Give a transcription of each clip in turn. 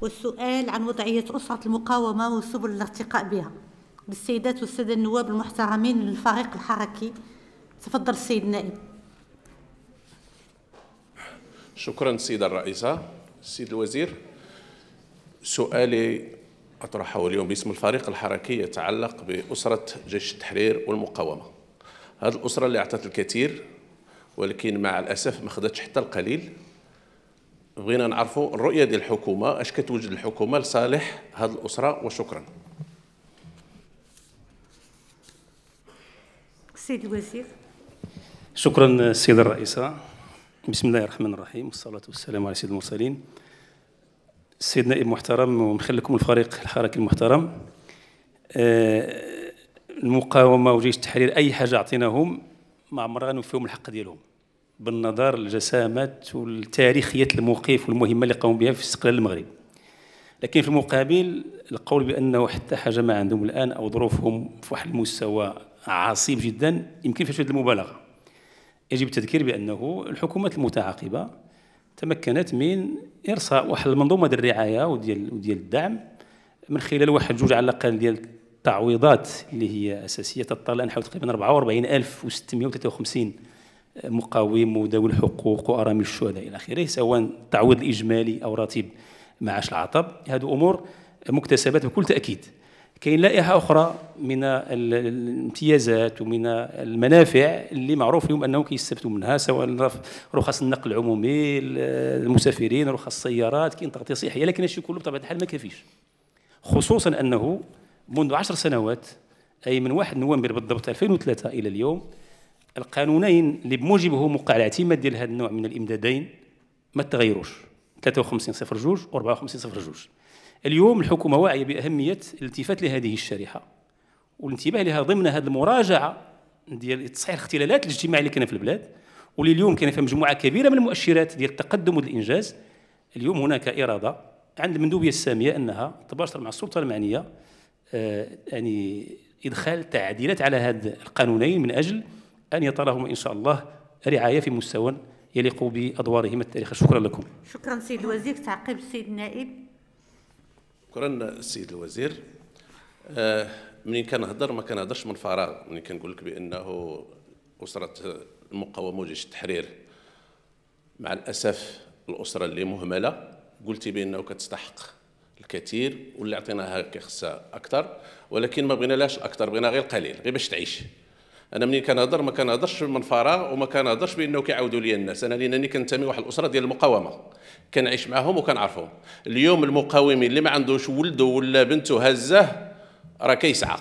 والسؤال عن وضعية أسرة المقاومة وسبل الارتقاء بها للسيدات والسادة النواب المحترمين من الفريق الحركي تفضل السيد النائب شكرا السيدة الرئيسة السيد الوزير سؤالي أطرحه اليوم باسم الفريق الحركي يتعلق بأسرة جيش التحرير والمقاومة هذه الأسرة اللي أعطت الكثير ولكن مع الأسف ما خدتش حتى القليل بغينا نعرفوا الرؤيه ديال الحكومه اش كتوجد الحكومه لصالح هذه الاسره وشكرا السيد الوزير شكرا السيده الرئيسه بسم الله الرحمن الرحيم والصلاه والسلام على سيد المرسلين السيد نائب محترم ومخلكم الفريق الحركي المحترم آه، المقاومه وجيش التحرير اي حاجه عطيناهم ما عمرنا نوفيهم الحق ديالهم بالنظر لجسامات والتاريخية الموقف والمهمة اللي قاموا بها في استقلال المغرب لكن في المقابل القول بأنه حتى حاجة ما عندهم الآن أو ظروفهم في واحد المستوى عصيب جدا يمكن فيه المبالغة يجب التذكير بأنه الحكومات المتعاقبة تمكنت من إرساء واحد المنظومة ديال الرعاية وديال وديال الدعم من خلال واحد جوج على الأقل ديال التعويضات اللي هي أساسية تطلع نحو تقريبا 44653 مقاوم وذوي الحقوق وارامل الشهداء الى اخره سواء التعويض الاجمالي او راتب معاش العطب هذه امور مكتسبات بكل تاكيد كاين لائحه اخرى من الامتيازات ومن المنافع اللي معروف اليوم انهم كيستفدوا منها سواء رخص النقل العمومي المسافرين رخص السيارات كاين تغطيه صحيه لكن هادشي كله بطبيعه الحال ما كافيش خصوصا انه منذ عشر سنوات اي من 1 نوفمبر بالضبط 2003 الى اليوم القانونين اللي بموجبه موقع الاعتماد ديال هذا النوع من الامدادين ما تغيروش 53 صفر جوج و 54 صفر جوج اليوم الحكومه واعيه باهميه الالتفات لهذه الشريحه والانتباه لها ضمن هذه المراجعه ديال تصحيح الاختلالات الاجتماعيه اللي كاينه في البلاد واللي اليوم كاينه فيها مجموعه كبيره من المؤشرات ديال التقدم والانجاز اليوم هناك اراده عند المندوبيه الساميه انها تباشر مع السلطه المعنيه آه يعني ادخال تعديلات على هذا القانونين من اجل أن يطالهم إن شاء الله رعاية في مستوى يليق بأدوارهم التاريخية شكرا لكم شكرا سيد الوزير تعقيب السيد النائب شكرا السيد الوزير آه منين كنهضر ما كنهضرش من فراغ منين كنقول لك بانه اسره المقاومه وجيش التحرير مع الاسف الاسره اللي مهمله قلتي بانه كتستحق الكثير واللي عطيناها كيخصها اكثر ولكن ما بغينالاش اكثر بغينا غير قليل غير باش تعيش انا منين كنهضر ما كنهضرش من فراغ وما كنهضرش بانه كيعاودوا لي الناس انا لانني كنتمي واحد الاسره ديال المقاومه كنعيش معاهم وكنعرفهم اليوم المقاومين اللي ما عندوش ولده ولا بنته هزه راه كيسعى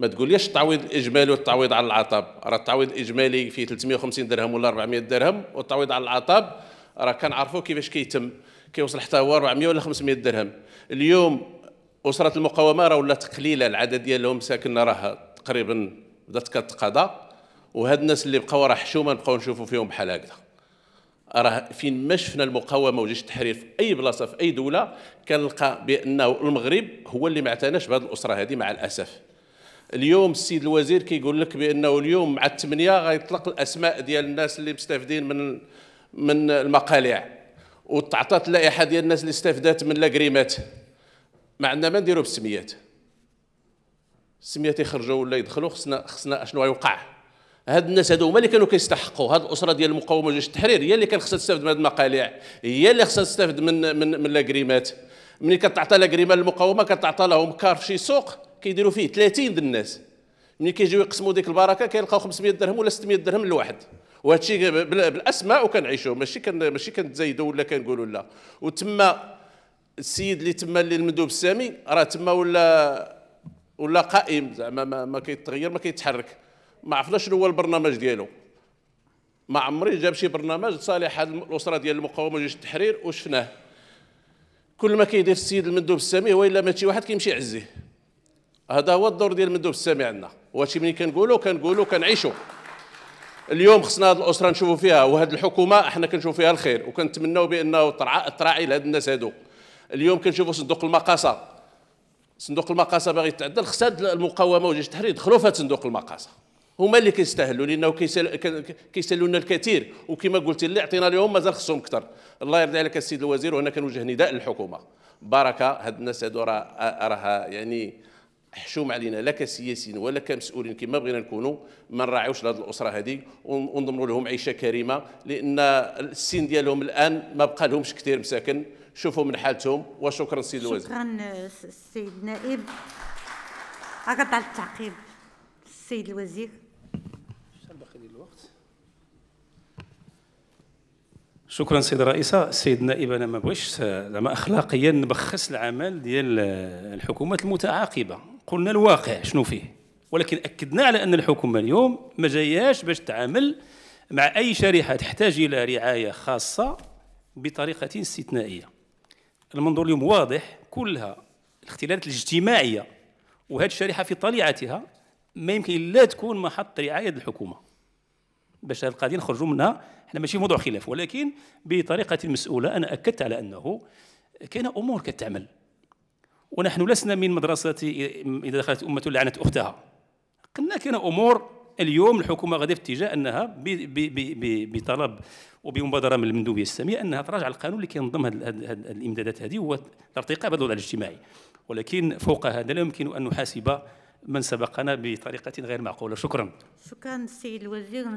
ما تقوليش التعويض الاجمالي والتعويض على العطاب راه التعويض الاجمالي فيه 350 درهم ولا 400 درهم والتعويض على العطاب راه كنعرفوا كيفاش كيتم كيوصل حتى هو 400 ولا 500 درهم اليوم اسره المقاومه راه ولات قليله العدد ديالهم ساكنه راه تقريبا بدات كتقضى وهاد الناس اللي بقاو راه حشومه نبقاو نشوفوا فيهم بحال هكذا راه فين ما شفنا المقاومه وجيش التحرير في اي بلاصه في اي دوله كنلقى بانه المغرب هو اللي ما اعتناش بهذه الاسره هذه مع الاسف اليوم السيد الوزير كيقول لك بانه اليوم مع الثمانيه غيطلق الاسماء ديال الناس اللي مستافدين من من المقالع وتعطات اللائحه ديال الناس اللي استفدات من لاكريمات ما عندنا ما نديرو بالسميات السميات يخرجوا ولا يدخلوا خصنا خصنا شنو غيوقع هاد الناس هادو هما اللي كانوا كيستحقوا هاد الاسره ديال المقاومه جيش التحرير هي اللي كان خصها تستافد من هاد المقالع هي اللي خصها تستافد من من من لاكريمات ملي كتعطى لاكريمه للمقاومه كتعطى لهم كار في شي سوق كيديروا فيه 30 د الناس ملي كيجيو يقسموا ديك البركه كيلقاو 500 درهم ولا 600 درهم لواحد وهذا الشيء بالاسماء وكنعيشوه ماشي كان ماشي كنتزايدوا ولا كنقولوا لا وتما السيد اللي تما اللي المندوب السامي راه تما ولا ولا قائم زعما ما, ما كيتغير ما كيتحرك ما عرفنا شنو هو البرنامج ديالو ما عمري جاب شي برنامج لصالح هاد الاسره ديال المقاومه جيش التحرير وشفناه كل ما كيدير السيد المندوب السامي هو الا مات شي واحد كيمشي يعزيه هذا هو الدور ديال المندوب السامي عندنا وهادشي ملي كنقولوا كنقولوا كنعيشوا اليوم خصنا هذه الاسره نشوفوا فيها وهذه الحكومه احنا كنشوفوا فيها الخير وكنتمناو بانه تراعي لهاد الناس هادو اليوم كنشوفوا صندوق المقاصه صندوق المقاصه باغي يتعدل خساد المقاومه وجيش التحرير يدخلوا في صندوق المقاصه هما اللي كيستاهلوا لانه لنا الكثير وكما قلت اللي عطينا لهم مازال خصهم اكثر الله يرضي عليك السيد الوزير وهنا كنوجه نداء للحكومه بركه هاد الناس هادو راه راها يعني حشوم علينا لا كسياسيين ولا كمسؤولين كما بغينا نكونوا ما نراعيوش لهذ الاسره هذه ونضمنوا لهم عيشه كريمه لان السن ديالهم الان ما بقى لهمش كثير مساكن شوفوا من حالتهم وشكرا سيد الوزير شكرا السيد النائب أقطع التعقيب السيد الوزير شكرا سيد الرئيسة السيد النائب انا ما بغيتش زعما اخلاقيا نبخس العمل ديال الحكومات المتعاقبه قلنا الواقع شنو فيه ولكن اكدنا على ان الحكومه اليوم ما جاياش باش تعامل مع اي شريحه تحتاج الى رعايه خاصه بطريقه استثنائيه المنظور اليوم واضح كلها الاختلالات الاجتماعيه وهذه الشريحه في طليعتها ما يمكن لا تكون محط رعايه الحكومه باش هذه القضيه نخرجوا منها احنا ماشي موضوع خلاف ولكن بطريقه مسؤوله انا اكدت على انه كان امور كتعمل ونحن لسنا من مدرسه اذا دخلت امه لعنت اختها قلنا كان امور اليوم الحكومه غادي في اتجاه انها بطلب وبمبادره من المندوبيه الساميه انها تراجع القانون اللي كينظم هذه الامدادات هذه هو بهذا بالوضع الاجتماعي ولكن فوق هذا لا يمكن ان نحاسب من سبقنا بطريقه غير معقوله شكرا شكرا السيد الوزير